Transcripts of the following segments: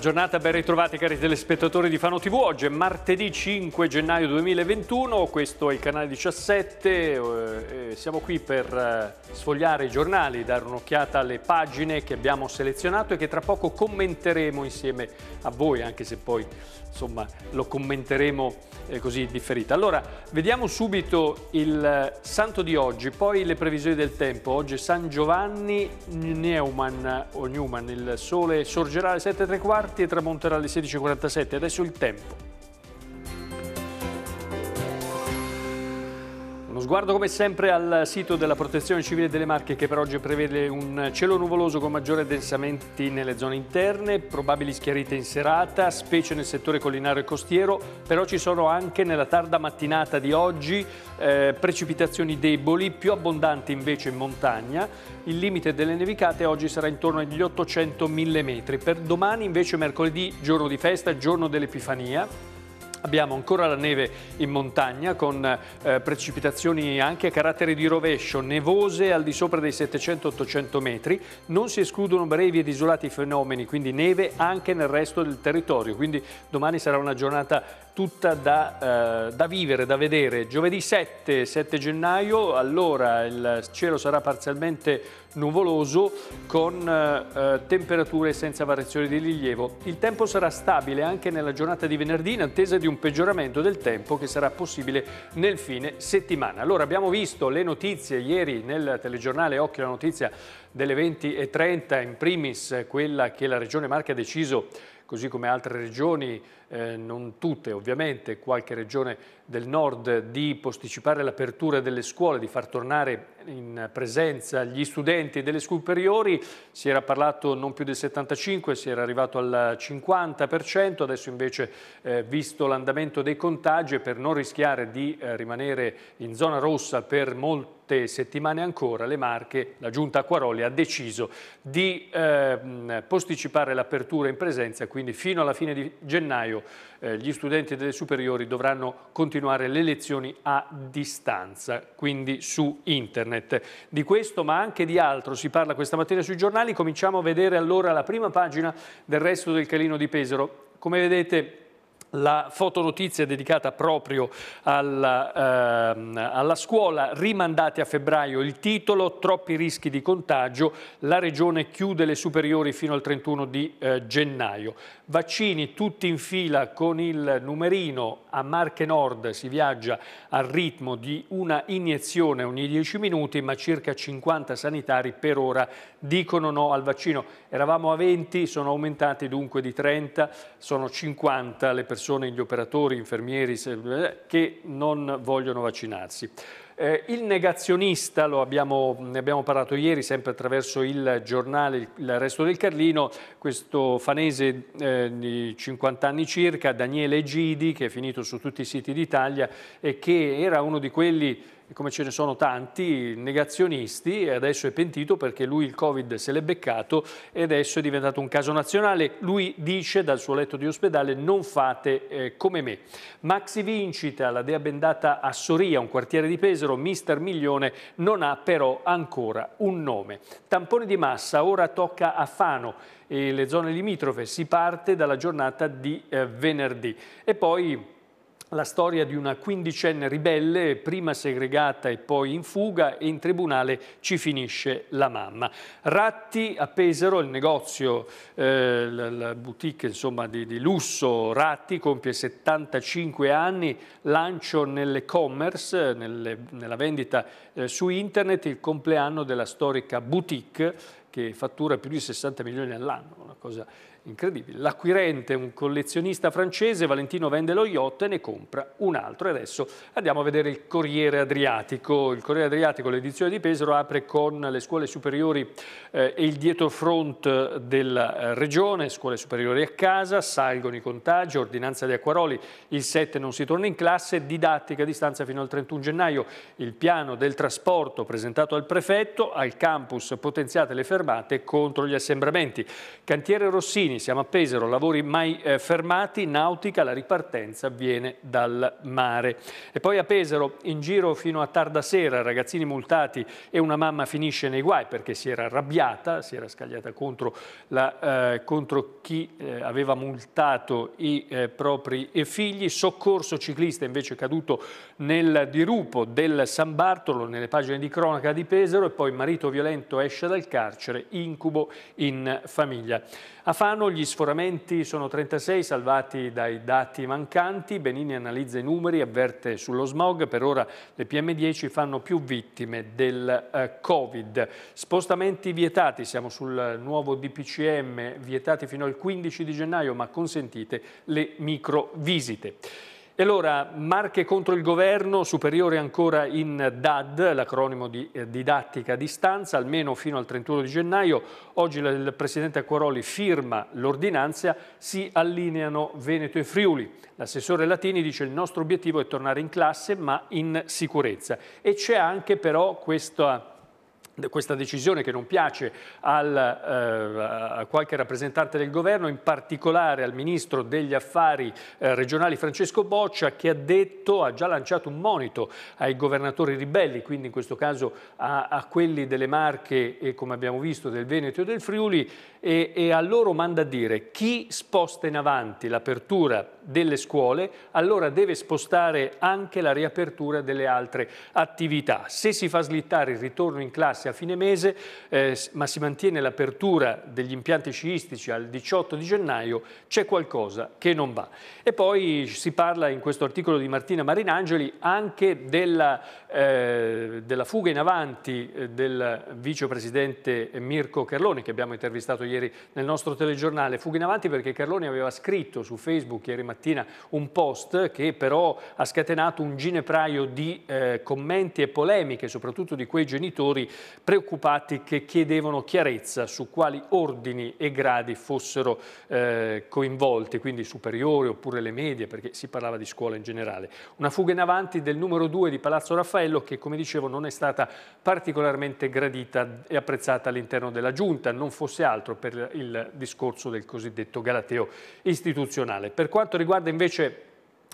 Buona giornata, ben ritrovati cari telespettatori di Fano TV. Oggi è martedì 5 gennaio 2021, questo è il canale 17. Eh, siamo qui per eh, sfogliare i giornali, dare un'occhiata alle pagine che abbiamo selezionato e che tra poco commenteremo insieme a voi, anche se poi insomma, lo commenteremo eh, così differita. Allora, vediamo subito il santo di oggi, poi le previsioni del tempo. Oggi è San Giovanni Neumann o Newman, il sole sorgerà alle 7.35 quarti e tramonterà alle 16.47. Adesso il tempo. Sguardo come sempre al sito della Protezione Civile delle Marche che per oggi prevede un cielo nuvoloso con maggiori addensamenti nelle zone interne, probabili schiarite in serata, specie nel settore collinare e costiero, però ci sono anche nella tarda mattinata di oggi eh, precipitazioni deboli, più abbondanti invece in montagna. Il limite delle nevicate oggi sarà intorno agli 800-1000 metri. Per domani invece mercoledì, giorno di festa, giorno dell'Epifania, Abbiamo ancora la neve in montagna con eh, precipitazioni anche a carattere di rovescio, nevose al di sopra dei 700-800 metri. Non si escludono brevi ed isolati fenomeni, quindi neve anche nel resto del territorio. Quindi domani sarà una giornata tutta da, eh, da vivere, da vedere. Giovedì 7, 7 gennaio, allora il cielo sarà parzialmente nuvoloso con eh, eh, temperature senza variazioni di rilievo. Il tempo sarà stabile anche nella giornata di venerdì in attesa di un peggioramento del tempo che sarà possibile nel fine settimana. Allora abbiamo visto le notizie ieri nel telegiornale Occhio la notizia delle 20.30 in primis quella che la Regione Marche ha deciso così come altre regioni eh, non tutte ovviamente, qualche regione del nord, di posticipare l'apertura delle scuole, di far tornare in presenza gli studenti delle scuole superiori, si era parlato non più del 75, si era arrivato al 50%, adesso invece eh, visto l'andamento dei contagi e per non rischiare di eh, rimanere in zona rossa per molto settimane ancora le Marche, la giunta Acquaroli ha deciso di eh, posticipare l'apertura in presenza, quindi fino alla fine di gennaio gennaio eh, gli studenti delle superiori dovranno continuare le lezioni a distanza, quindi su internet. Di questo ma anche di altro si parla questa mattina sui giornali, cominciamo a vedere allora la prima pagina del resto del Calino di Pesaro. Come vedete la fotonotizia è dedicata proprio alla, ehm, alla, scuola, rimandati a febbraio il titolo, troppi rischi di contagio, la regione chiude le superiori fino al 31 di eh, gennaio. Vaccini tutti in fila con il numerino a Marche Nord si viaggia al ritmo di una iniezione ogni 10 minuti ma circa 50 sanitari per ora dicono no al vaccino. Eravamo a 20, sono aumentati dunque di 30, sono 50 le persone, gli operatori, infermieri eh, che non vogliono vaccinarsi. Eh, il negazionista, abbiamo, ne abbiamo parlato ieri sempre attraverso il giornale Il Resto del Carlino, questo fanese eh, di 50 anni circa, Daniele Gidi, che è finito su tutti i siti d'Italia e che era uno di quelli come ce ne sono tanti, negazionisti e adesso è pentito perché lui il Covid se l'è beccato e adesso è diventato un caso nazionale. Lui dice dal suo letto di ospedale non fate eh, come me. Maxi Vincita, la dea bendata a Soria, un quartiere di Pesaro, mister milione, non ha però ancora un nome. Tampone di massa, ora tocca a Fano e le zone limitrofe. Si parte dalla giornata di eh, venerdì. E poi la storia di una quindicenne ribelle, prima segregata e poi in fuga, e in tribunale ci finisce la mamma. Ratti a Pesaro, il negozio, eh, la, boutique insomma, di, di, lusso Ratti, compie 75 anni, lancio nell'e-commerce, nella vendita eh, su internet, il compleanno della storica boutique che fattura più di 60 milioni all'anno, una cosa incredibile, l'acquirente, un collezionista francese, Valentino vende lo yacht e ne compra un altro. E adesso andiamo a vedere il Corriere Adriatico. Il Corriere Adriatico, l'edizione di Pesaro, apre con le scuole superiori eh, e il dietrofront della eh, regione, scuole superiori a casa, salgono i contagi, ordinanza di Acquaroli, il 7 non si torna in classe, didattica a distanza fino al 31 gennaio, il piano del trasporto presentato al prefetto, al campus potenziate le fermate contro gli assembramenti. Cantiere Rossini, siamo a Pesaro, lavori mai eh, fermati, nautica, la ripartenza avviene dal mare. E poi a Pesaro, in giro fino a tarda sera, ragazzini multati e una mamma finisce nei guai perché si era arrabbiata, si era scagliata contro, la, eh, contro chi eh, aveva multato i eh, propri eh, figli. Soccorso ciclista invece caduto nel dirupo del San Bartolo, nelle pagine di cronaca di Pesaro, e poi marito violento esce dal carcere, incubo in famiglia. A Fano gli sforamenti sono 36 salvati dai dati mancanti, Benini analizza i numeri, avverte sullo smog, per ora le PM10 fanno più vittime del eh, Covid. Spostamenti vietati, siamo sul nuovo DPCM, vietati fino al 15 di gennaio ma consentite le microvisite. E allora, marche contro il governo, superiore ancora in DAD, l'acronimo di eh, didattica a distanza, almeno fino al 31 di gennaio. Oggi il Presidente Acquaroli firma l'ordinanza, si allineano Veneto e Friuli. L'assessore Latini dice il nostro obiettivo è tornare in classe ma in sicurezza. E c'è anche però questa questa decisione che non piace al, eh, a qualche rappresentante del governo, in particolare al ministro degli affari eh, regionali Francesco Boccia che ha detto, ha già lanciato un monito ai governatori ribelli, quindi in questo caso a, a quelli delle Marche e come abbiamo visto del Veneto e del Friuli e, e a loro manda a dire chi sposta in avanti l'apertura delle scuole allora deve spostare anche la riapertura delle altre attività. Se si fa slittare il ritorno in classe a fine mese, eh, ma si mantiene l'apertura degli impianti sciistici al 18 di gennaio, c'è qualcosa che non va. E poi si parla in questo articolo di Martina Marinangeli anche della, eh, della fuga in avanti eh, del vicepresidente Mirko Carloni, che abbiamo intervistato ieri nel nostro telegiornale. Fuga in avanti perché Carloni aveva scritto su Facebook ieri mattina un post che però ha scatenato un ginepraio di eh, commenti e polemiche, soprattutto di quei genitori preoccupati che chiedevano chiarezza su quali ordini e gradi fossero eh, coinvolti, quindi superiori oppure le medie, perché si parlava di scuola in generale. Una fuga in avanti del numero 2 di Palazzo Raffaello che, come dicevo, non è stata particolarmente gradita e apprezzata all'interno della Giunta, non fosse altro per il discorso del cosiddetto galateo istituzionale. Per quanto riguarda invece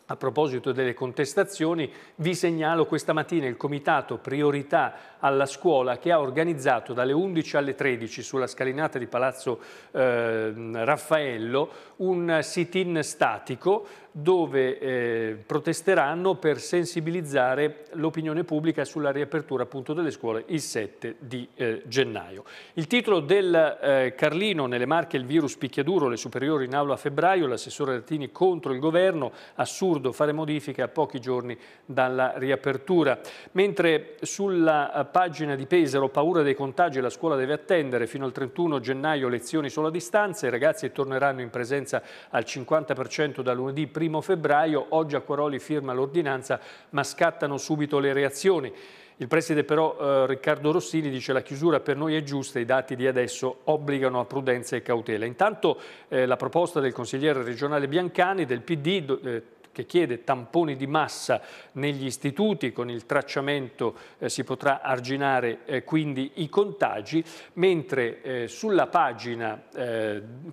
a proposito delle contestazioni, vi segnalo questa mattina il comitato Priorità alla scuola che ha organizzato dalle 11 alle 13 sulla scalinata di Palazzo eh, Raffaello un sit-in statico dove eh, protesteranno per sensibilizzare l'opinione pubblica sulla riapertura appunto, delle scuole il 7 di eh, gennaio. Il titolo del eh, Carlino, nelle marche il virus picchiaduro, le superiori in aula a febbraio, l'assessore Artini contro il governo, assurdo fare modifiche a pochi giorni dalla riapertura. Mentre sulla eh, pagina di Pesaro, paura dei contagi, la scuola deve attendere fino al 31 gennaio lezioni solo a distanza, i ragazzi torneranno in presenza al 50% da lunedì prima primo febbraio, oggi Acquaroli firma l'ordinanza ma scattano subito le reazioni. Il preside però eh, Riccardo Rossini dice che la chiusura per noi è giusta, i dati di adesso obbligano a prudenza e cautela. Intanto eh, la proposta del consigliere regionale Biancani del PD eh, che chiede tamponi di massa negli istituti, con il tracciamento eh, si potrà arginare eh, quindi i contagi, mentre eh, sulla pagina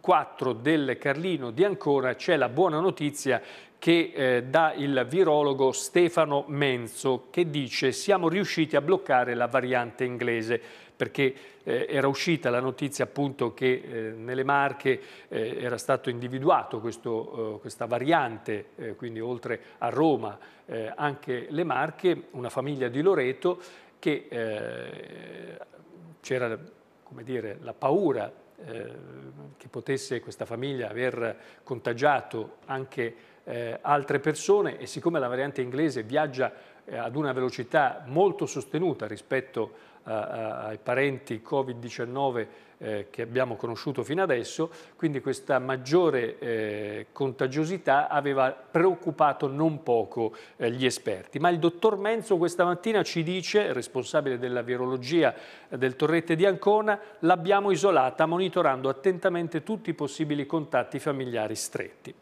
4 eh, del Carlino di Ancora c'è la buona notizia che eh, dà il virologo Stefano Menzo che dice siamo riusciti a bloccare la variante inglese perché eh, era uscita la notizia appunto che eh, nelle Marche eh, era stato individuato questo, eh, questa variante, eh, quindi oltre a Roma eh, anche le Marche, una famiglia di Loreto che c'era la paura che potesse questa famiglia aver contagiato anche eh, altre persone e siccome la variante inglese viaggia eh, ad una velocità molto sostenuta rispetto eh, ai parenti Covid-19 eh, che abbiamo conosciuto fino adesso, quindi questa maggiore eh, contagiosità aveva preoccupato non poco eh, gli esperti. Ma il dottor Menzo questa mattina ci dice, responsabile della virologia del Torrette di Ancona, l'abbiamo isolata monitorando attentamente tutti i possibili contatti familiari stretti.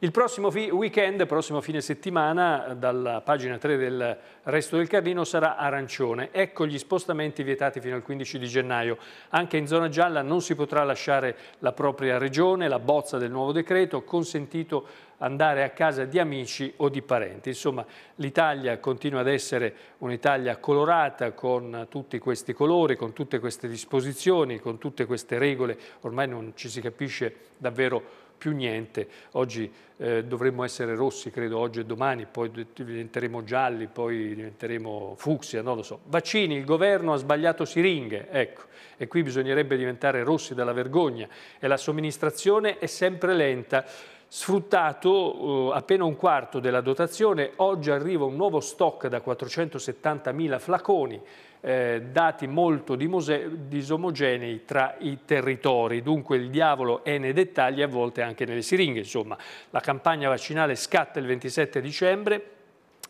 Il prossimo weekend, prossimo fine settimana, dalla pagina 3 del Resto del Carlino sarà arancione. Ecco gli spostamenti vietati fino al 15 di gennaio. Anche in zona gialla non si potrà lasciare la propria regione, la bozza del nuovo decreto, consentito andare a casa di amici o di parenti. Insomma, l'Italia continua ad essere un'Italia colorata con tutti questi colori, con tutte queste disposizioni, con tutte queste regole. Ormai non ci si capisce davvero più niente. Oggi eh, dovremmo essere rossi, credo, oggi e domani, poi diventeremo gialli, poi diventeremo fucsia, non lo so. Vaccini, il governo ha sbagliato siringhe, ecco, e qui bisognerebbe diventare rossi dalla vergogna. E la somministrazione è sempre lenta sfruttato eh, appena un quarto della dotazione, oggi arriva un nuovo stock da 470.000 flaconi eh, dati molto disomogenei tra i territori, dunque il diavolo è nei dettagli e a volte anche nelle siringhe. Insomma, la campagna vaccinale scatta il 27 dicembre,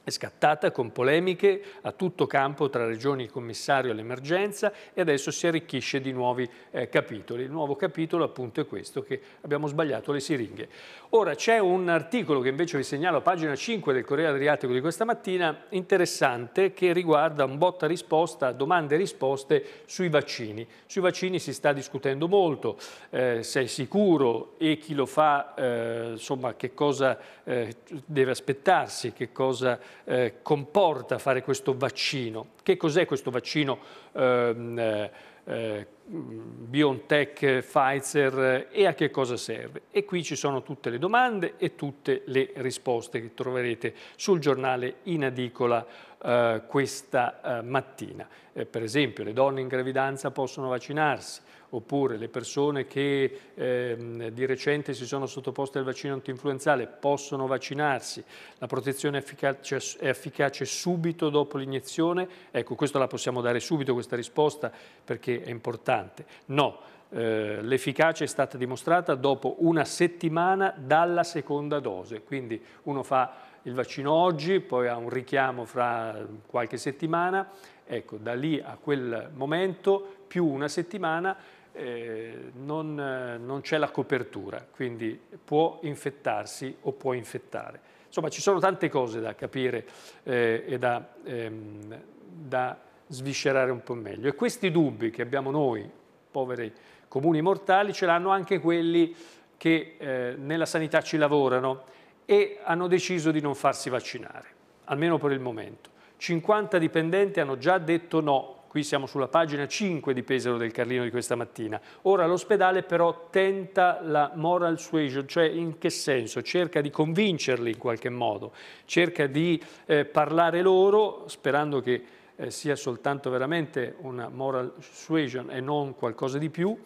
è scattata con polemiche a tutto campo tra regioni, il commissario all'emergenza e adesso si arricchisce di nuovi eh, capitoli. Il nuovo capitolo appunto è questo che abbiamo sbagliato le siringhe. Ora c'è un articolo che invece vi segnalo a pagina 5 del Corriere Adriatico di questa mattina interessante che riguarda un botta risposta domande e risposte sui vaccini. Sui vaccini si sta discutendo molto, eh, sei sicuro e chi lo fa, eh, insomma che cosa eh, deve aspettarsi, che cosa eh, comporta fare questo vaccino. Che cos'è questo vaccino? Ehm, eh, eh BioNTech, Pfizer eh, e a che cosa serve? E qui ci sono tutte le domande e tutte le risposte che troverete sul giornale in adicola eh, questa eh, mattina. Eh, per esempio le donne in gravidanza possono vaccinarsi, oppure le persone che ehm, di recente si sono sottoposte al vaccino antinfluenzale possono vaccinarsi, la protezione efficace, è efficace subito dopo l'iniezione, ecco questa la possiamo dare subito questa risposta perché è importante importante. No, eh, l'efficacia è stata dimostrata dopo una settimana dalla seconda dose, quindi uno fa il vaccino oggi, poi ha un richiamo fra qualche settimana, ecco, da lì a quel momento più una settimana eh, non, eh, non c'è la copertura, quindi può infettarsi o può infettare. Insomma, ci sono tante cose da capire eh, e da, ehm, da sviscerare un po' meglio. E questi dubbi che abbiamo noi, poveri comuni mortali, ce l'hanno anche quelli che eh, nella sanità ci lavorano e hanno deciso di non farsi vaccinare, almeno per il momento. 50 dipendenti hanno già detto no, qui siamo sulla pagina 5 di Pesaro del Carlino di questa mattina. Ora l'ospedale però tenta la moral suasion, cioè in che senso? Cerca di convincerli in qualche modo, cerca di eh, parlare loro sperando che eh, sia soltanto veramente una moral suasion e non qualcosa di più,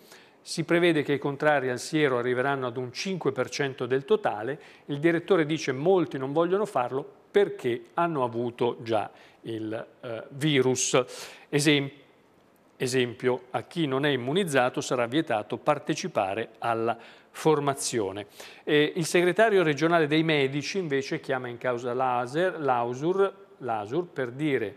si prevede che i contrari al siero arriveranno ad un 5% del totale, il direttore dice molti non vogliono farlo perché hanno avuto già il eh, virus. Esem esempio, a chi non è immunizzato sarà vietato partecipare alla formazione. E il segretario regionale dei medici invece chiama in causa l'ASUR per dire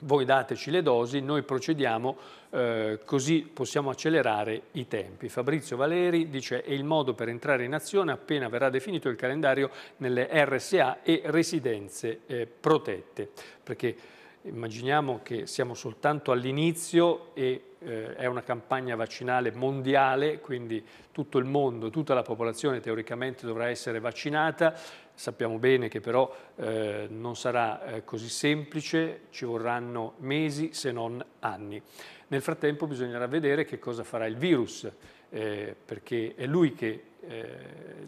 voi dateci le dosi, noi procediamo eh, così possiamo accelerare i tempi. Fabrizio Valeri dice è il modo per entrare in azione appena verrà definito il calendario nelle RSA e residenze eh, protette, perché immaginiamo che siamo soltanto all'inizio e eh, è una campagna vaccinale mondiale, quindi tutto il mondo, tutta la popolazione teoricamente dovrà essere vaccinata, sappiamo bene che però eh, non sarà eh, così semplice, ci vorranno mesi se non anni. Nel frattempo bisognerà vedere che cosa farà il virus, eh, perché è lui che eh,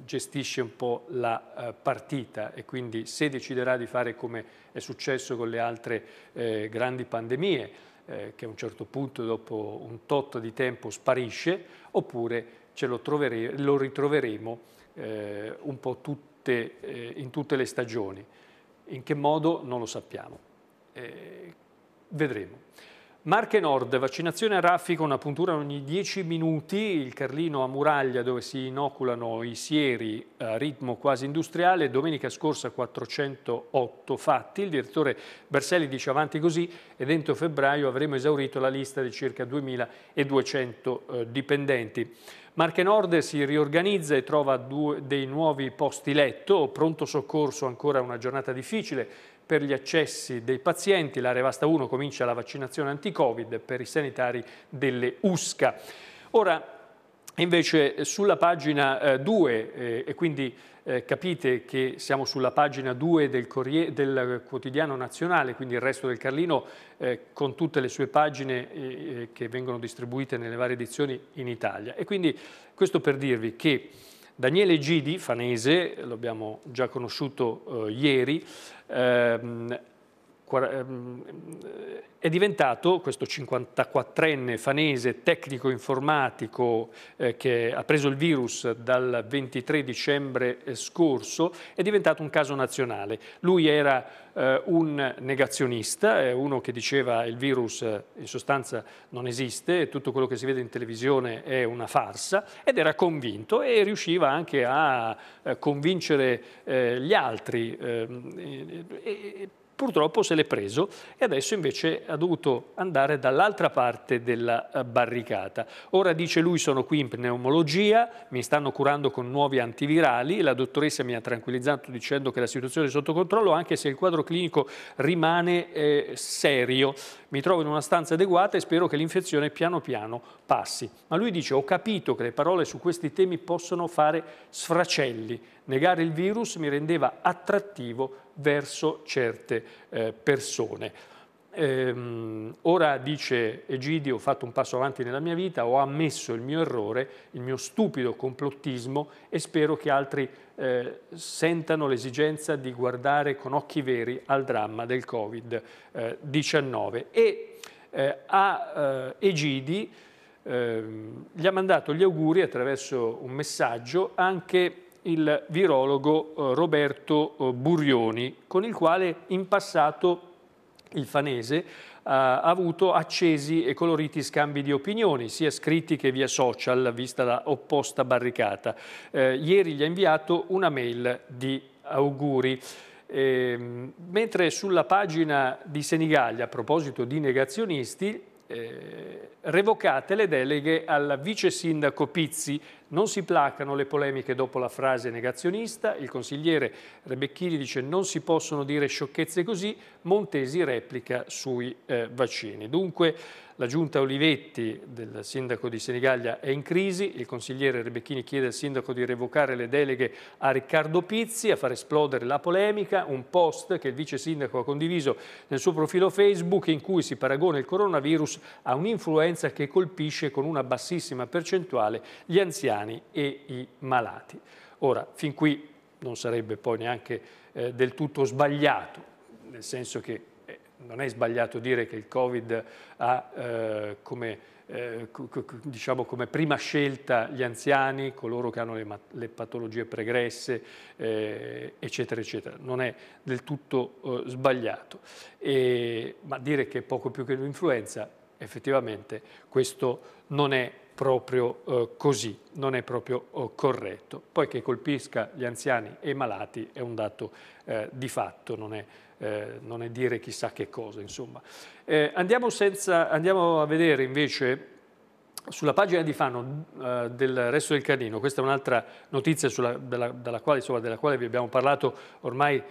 gestisce un po' la eh, partita e quindi se deciderà di fare come è successo con le altre grandi pandemie, eh, che a un certo punto dopo un tot di tempo sparisce, oppure ce lo, lo ritroveremo eh, un po' tutte, eh, in tutte le stagioni. In che modo non lo sappiamo. Eh, vedremo. Marche Nord, vaccinazione a raffica, una puntura ogni 10 minuti, il Carlino a Muraglia dove si inoculano i sieri a ritmo quasi industriale, domenica scorsa 408 fatti, il direttore Berselli dice avanti così e dentro febbraio avremo esaurito la lista di circa 2200 eh, dipendenti. Marche Nord si riorganizza e trova dei nuovi posti letto, pronto soccorso ancora una giornata difficile, per gli accessi dei pazienti, l'area vasta 1 comincia la vaccinazione anti-Covid per i sanitari delle USCA. Ora, invece sulla pagina 2, eh, eh, e quindi eh, capite che siamo sulla pagina 2 del, del, quotidiano nazionale, quindi il resto del Carlino, eh, con tutte le sue pagine eh, eh, che vengono distribuite nelle varie edizioni in Italia. E quindi questo per dirvi che Daniele Gidi, fanese, l'abbiamo già conosciuto eh, ieri, ehm, Ehm, è diventato questo 54enne fanese tecnico informatico eh, che ha preso il virus dal 23 dicembre eh, scorso, è diventato un caso nazionale. Lui era eh, un negazionista, uno che diceva il virus eh, in sostanza non esiste, tutto quello che si vede in televisione è una farsa ed era convinto e riusciva anche a eh, convincere gli altri ehm, purtroppo se l'è preso e adesso invece ha dovuto andare dall'altra parte della eh, barricata. Ora dice lui sono qui in pneumologia, mi stanno curando con nuovi antivirali, la dottoressa mi ha tranquillizzato dicendo che la situazione è sotto controllo anche se il quadro clinico rimane eh, serio. Mi trovo in una stanza adeguata e spero che l'infezione piano piano passi. Ma lui dice ho capito che le parole su questi temi possono fare sfracelli, Negare il virus mi rendeva attrattivo verso certe eh, persone. Ehm, ora dice Egidio, ho fatto un passo avanti nella mia vita, ho ammesso il mio errore, il mio stupido complottismo e spero che altri eh, sentano l'esigenza di guardare con occhi veri al dramma del Covid-19. Eh, e eh, a eh, Egidi ehm, gli ha mandato gli auguri attraverso un messaggio anche il virologo eh, Roberto eh, Burioni, con il quale in passato il fanese eh, ha avuto accesi e coloriti scambi di opinioni, sia scritti che via social, vista la opposta barricata. Eh, ieri gli ha inviato una mail di auguri. Eh, mentre sulla pagina di Senigallia, a proposito di negazionisti, eh, revocate le deleghe al vice sindaco Pizzi non si placano le polemiche dopo la frase negazionista, il consigliere Rebecchini dice non si possono dire sciocchezze così, Montesi replica sui eh, vaccini. Dunque la giunta Olivetti del sindaco di Senigallia è in crisi, il consigliere Rebecchini chiede al sindaco di revocare le deleghe a Riccardo Pizzi, a far esplodere la polemica, un post che il vice sindaco ha condiviso nel suo profilo Facebook in cui si paragona il coronavirus a un'influenza che colpisce con una bassissima percentuale gli anziani anziani e i malati. Ora, fin qui non sarebbe poi neanche eh, del tutto sbagliato, nel senso che eh, non è sbagliato dire che il Covid ha eh, come, eh, diciamo come, prima scelta gli anziani, coloro che hanno le, le patologie pregresse, eh, eccetera, eccetera. Non è del tutto eh, sbagliato. E, ma dire che è poco più che un'influenza, effettivamente questo non è proprio eh, così, non è proprio oh, corretto. Poi che colpisca gli anziani e i malati è un dato eh, di fatto, non è, eh, non è, dire chissà che cosa. Eh, andiamo, senza, andiamo, a vedere invece sulla pagina di Fano eh, del resto del canino, questa è un'altra notizia sulla, della, della, quale, insomma, della, quale, vi abbiamo parlato ormai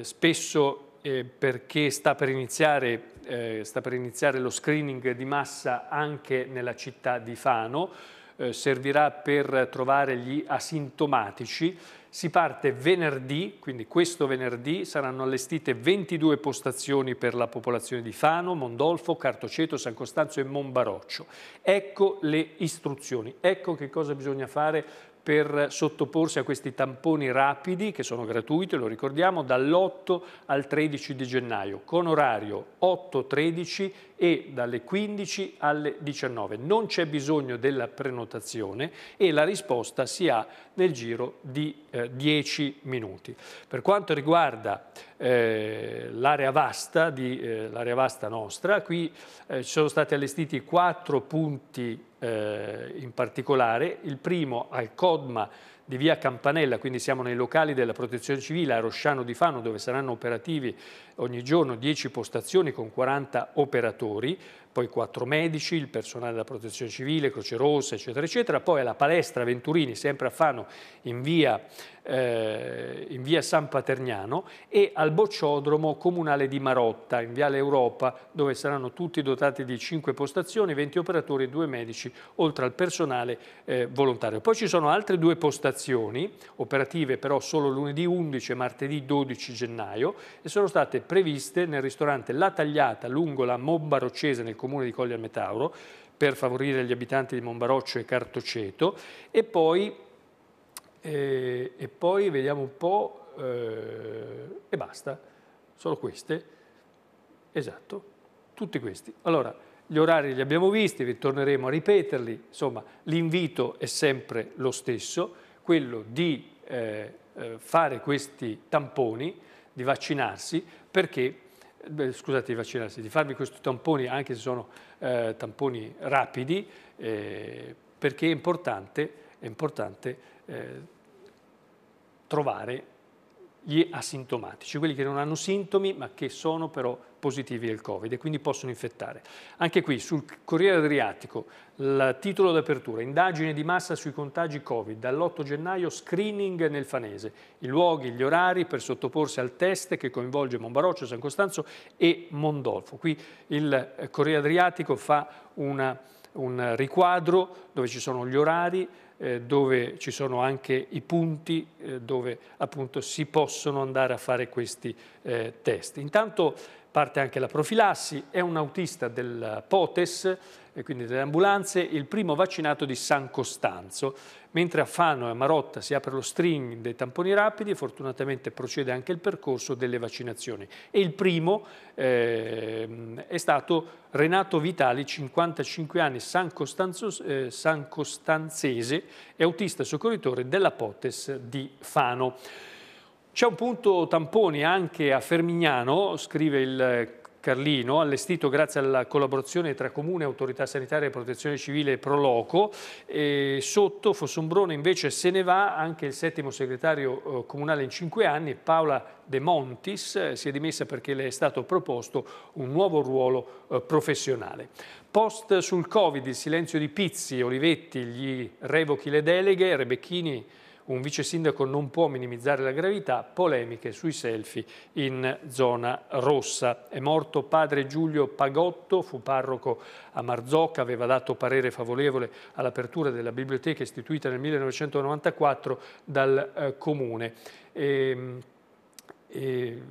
spesso perché sta per iniziare eh, sta per iniziare lo screening di massa anche nella città di Fano, eh, servirà per trovare gli asintomatici. Si parte venerdì, quindi questo venerdì saranno allestite 22 postazioni per la popolazione di Fano, Mondolfo, Cartoceto, San Costanzo e Monbaroccio. Ecco le istruzioni, ecco che cosa bisogna fare per sottoporsi a questi tamponi rapidi, che sono gratuiti, lo ricordiamo, dall'8 al 13 di gennaio, con orario 8-13 e dalle 15 alle 19. Non c'è bisogno della prenotazione e la risposta si ha nel giro di eh, 10 minuti. Per quanto riguarda eh, l'area vasta, eh, l'area vasta nostra, qui eh, ci sono stati allestiti 4 punti eh, in particolare, il primo al CODMA di via Campanella, quindi siamo nei locali della protezione civile a Rosciano di Fano dove saranno operativi ogni giorno 10 postazioni con 40 operatori, poi 4 medici, il personale della protezione civile, Croce Rossa, eccetera, eccetera, poi alla palestra Venturini, sempre a Fano, in via, eh, in via San Paterniano e al bocciodromo comunale di Marotta, in Viale Europa, dove saranno tutti dotati di 5 postazioni, 20 operatori e 2 medici, oltre al personale eh, volontario. Poi ci sono altre due postazioni, operative però solo lunedì 11 e martedì 12 gennaio, e sono state previste nel ristorante La Tagliata lungo la Mobba nel comune di Colli al Metauro per favorire gli abitanti di Mombaroccio e Cartoceto e poi, eh, e poi vediamo un po' eh, e basta, solo queste, esatto, tutti questi. Allora, gli orari li abbiamo visti, torneremo a ripeterli, insomma l'invito è sempre lo stesso, quello di eh, eh fare questi tamponi di vaccinarsi perché scusate di vaccinarsi, di farvi questi tamponi anche se sono eh, tamponi rapidi eh, perché è importante, è importante eh, trovare gli asintomatici, quelli che non hanno sintomi ma che sono però positivi al Covid e quindi possono infettare. Anche qui sul Corriere Adriatico il titolo d'apertura, indagine di massa sui contagi Covid, dall'8 gennaio screening nel Fanese, i luoghi, gli orari per sottoporsi al test che coinvolge Monbaroccio, San Costanzo e Mondolfo. Qui il eh, Corriere Adriatico fa una, un riquadro dove ci sono gli orari, eh, dove ci sono anche i punti eh, dove appunto si possono andare a fare questi eh, test. Intanto parte anche la profilassi, è un autista del POTES, eh, quindi delle ambulanze, il primo vaccinato di San Costanzo, mentre a Fano e a Marotta si apre lo string dei tamponi rapidi fortunatamente procede anche il percorso delle vaccinazioni. E il primo eh, è stato Renato Vitali, 55 anni, San, Costanzo, eh, San Costanzese e autista soccorritore della POTES di Fano. C'è un punto tampone anche a Fermignano, scrive il Carlino, allestito grazie alla collaborazione tra Comune, Autorità Sanitaria, e Protezione Civile e Proloco. E sotto Fossombrone invece se ne va anche il settimo segretario eh, comunale in cinque anni, Paola De Montis, eh, si è dimessa perché le è stato proposto un nuovo ruolo eh, professionale. Post sul Covid, il silenzio di Pizzi, Olivetti, gli revochi le deleghe, Rebecchini un vice sindaco non può minimizzare la gravità, polemiche sui selfie in zona rossa. È morto padre Giulio Pagotto, fu parroco a Marzocca, aveva dato parere favorevole all'apertura della biblioteca istituita nel 1994 dal eh, comune. E, ehm, e, ehm,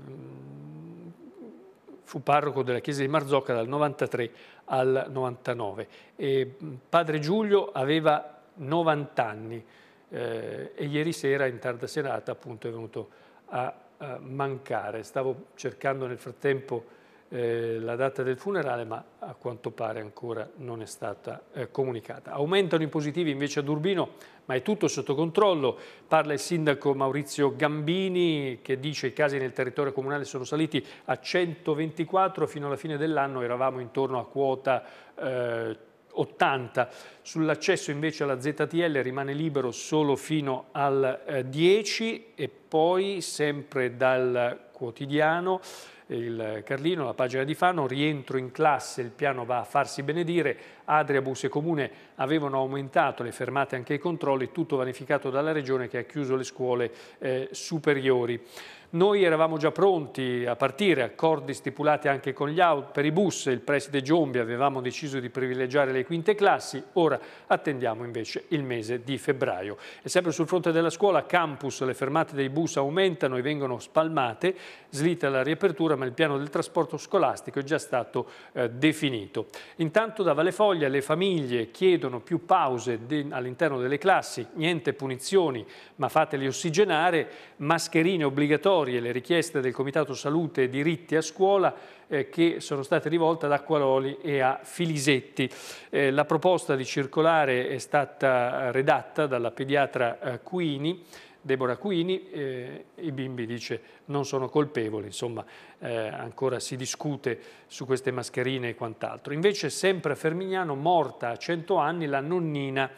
fu parroco della chiesa di Marzocca dal 1993 al 99. E, padre Giulio aveva 90 anni eh, e ieri sera in tarda serata appunto è venuto a, a mancare. Stavo cercando nel frattempo eh, la data del funerale ma a quanto pare ancora non è stata eh, comunicata. Aumentano i positivi invece ad Urbino ma è tutto sotto controllo. Parla il sindaco Maurizio Gambini che dice che i casi nel territorio comunale sono saliti a 124, fino alla fine dell'anno eravamo intorno a quota eh, 80. Sull'accesso invece alla ZTL rimane libero solo fino al 10 eh, e poi sempre dal quotidiano il Carlino, la pagina di Fano, rientro in classe, il piano va a farsi benedire, Adriabus e Comune avevano aumentato le fermate anche i controlli, tutto vanificato dalla Regione che ha chiuso le scuole eh, superiori. Noi eravamo già pronti a partire, accordi stipulati anche con gli out per i bus, il preside Giombi avevamo deciso di privilegiare le quinte classi, ora attendiamo invece il mese di febbraio. E sempre sul fronte della scuola, campus, le fermate dei bus aumentano e vengono spalmate, slitta la riapertura ma il piano del trasporto scolastico è già stato eh, definito. Intanto da Valle Foglia le famiglie chiedono più pause all'interno delle classi, niente punizioni ma fateli ossigenare, mascherine obbligatorie istruttorie, le richieste del Comitato Salute e Diritti a Scuola eh, che sono state rivolte ad Acquaroli e a Filisetti. Eh, la proposta di circolare è stata redatta dalla pediatra eh, Quini, Deborah Quini, eh, i bimbi dice non sono colpevoli, insomma eh, ancora si discute su queste mascherine e quant'altro. Invece sempre a Fermignano, morta a 100 anni, la nonnina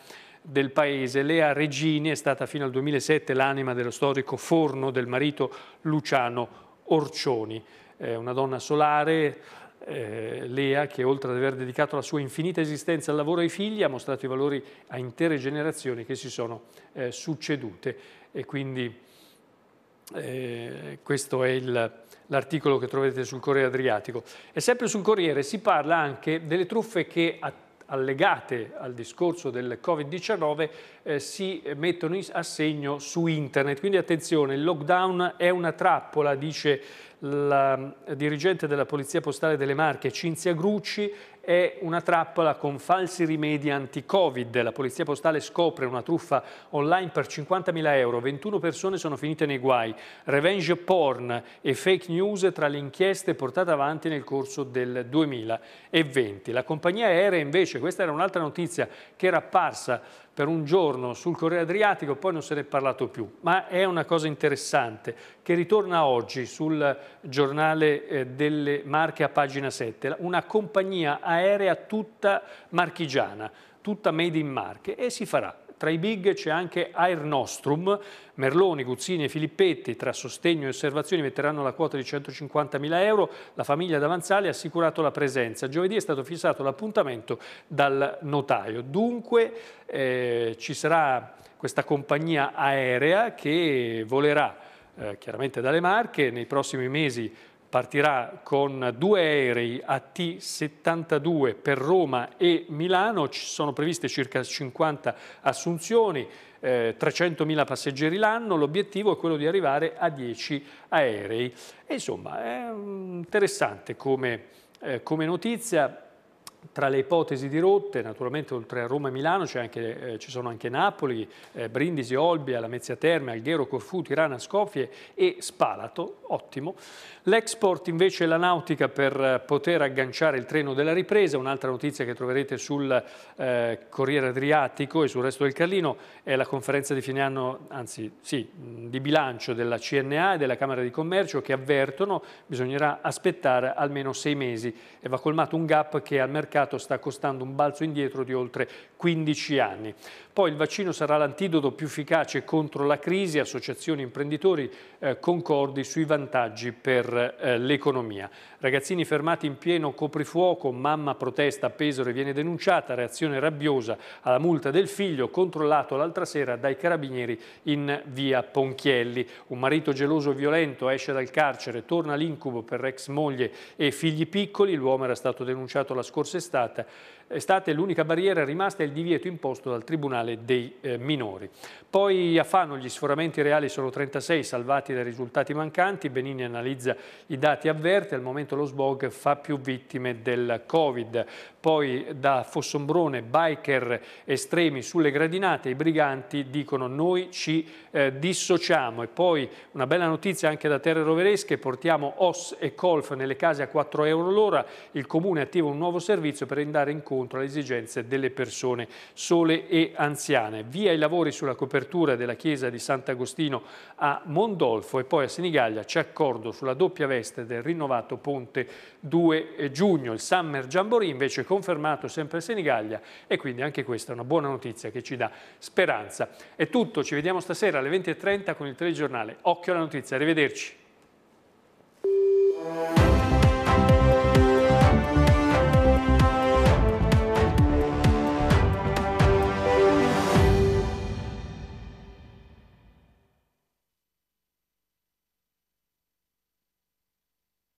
del paese. Lea Regini è stata fino al 2007 l'anima dello storico forno del marito Luciano Orcioni. Eh, una donna solare, eh, Lea, che oltre ad aver dedicato la sua infinita esistenza al lavoro e ai figli, ha mostrato i valori a intere generazioni che si sono eh, succedute. E quindi eh, questo è l'articolo che troverete sul Corriere Adriatico. E sempre sul Corriere si parla anche delle truffe che attendono allegate al discorso del Covid-19 eh, si mettono a segno su internet. Quindi attenzione, il lockdown è una trappola, dice la eh, dirigente della Polizia Postale delle Marche, Cinzia Grucci, è una trappola con falsi rimedi anti-Covid. La polizia postale scopre una truffa online per 50.000 euro. 21 persone sono finite nei guai. Revenge porn e fake news tra le inchieste portate avanti nel corso del 2020. La compagnia aerea invece, questa era un'altra notizia che era apparsa per un giorno sul Corriere Adriatico, poi non se ne è parlato più, ma è una cosa interessante che ritorna oggi sul giornale eh, delle Marche a pagina 7, una compagnia aerea tutta marchigiana, tutta made in Marche e si farà tra i big c'è anche Air Nostrum, Merloni, Guzzini e Filippetti, tra sostegno e osservazioni metteranno la quota di 150.000 euro, la famiglia davanzale ha assicurato la presenza. Giovedì è stato fissato l'appuntamento dal notaio, dunque eh, ci sarà questa compagnia aerea che volerà eh, chiaramente dalle Marche, nei prossimi mesi partirà con due aerei a T72 per Roma e Milano, ci sono previste circa 50 assunzioni, eh, 300.000 passeggeri l'anno, l'obiettivo è quello di arrivare a 10 aerei. E insomma, è mm, interessante come, eh, come notizia, tra le ipotesi di rotte, naturalmente oltre a Roma e Milano anche, eh, ci sono anche Napoli, eh, Brindisi, Olbia, Lamezia Terme, Alghero, Corfù, Tirana, Scofie e Spalato, ottimo. L'export invece è la nautica per eh, poter agganciare il treno della ripresa, un'altra notizia che troverete sul eh, Corriere Adriatico e sul resto del Carlino è la conferenza di fine anno, anzi sì, di bilancio della CNA e della Camera di Commercio che avvertono bisognerà aspettare almeno sei mesi e va colmato un gap che al mercato mercato sta costando un balzo indietro di oltre 15 anni. Poi il vaccino sarà l'antidoto più efficace contro la crisi, associazioni e imprenditori eh, concordi sui vantaggi per eh, l'economia. Ragazzini fermati in pieno coprifuoco, mamma protesta a Pesore viene denunciata, reazione rabbiosa alla multa del figlio controllato l'altra sera dai carabinieri in via Ponchielli. Un marito geloso e violento esce dal carcere, torna l'incubo per ex moglie e figli piccoli, l'uomo era stato denunciato la scorsa estate estate l'unica barriera rimasta è il divieto imposto dal Tribunale dei eh, minori. Poi a Fano gli sforamenti reali sono 36, salvati dai risultati mancanti, Benini analizza i dati avverte, al momento lo SBOG fa più vittime del Covid. Poi da Fossombrone, biker estremi sulle gradinate, i briganti dicono noi ci eh, dissociamo. E poi una bella notizia anche da terre roveresche, portiamo OS e Colf nelle case a 4 euro l'ora. Il Comune attiva un nuovo servizio per andare incontro alle esigenze delle persone sole e anziane. Via i lavori sulla copertura della chiesa di Sant'Agostino a Mondolfo e poi a Senigallia c'è accordo sulla doppia veste del rinnovato ponte 2 eh, giugno. Il Summer Jamboree invece con confermato sempre Senigallia e quindi anche questa è una buona notizia che ci dà speranza. È tutto, ci vediamo stasera alle 20.30 con il telegiornale. Occhio alla notizia, arrivederci.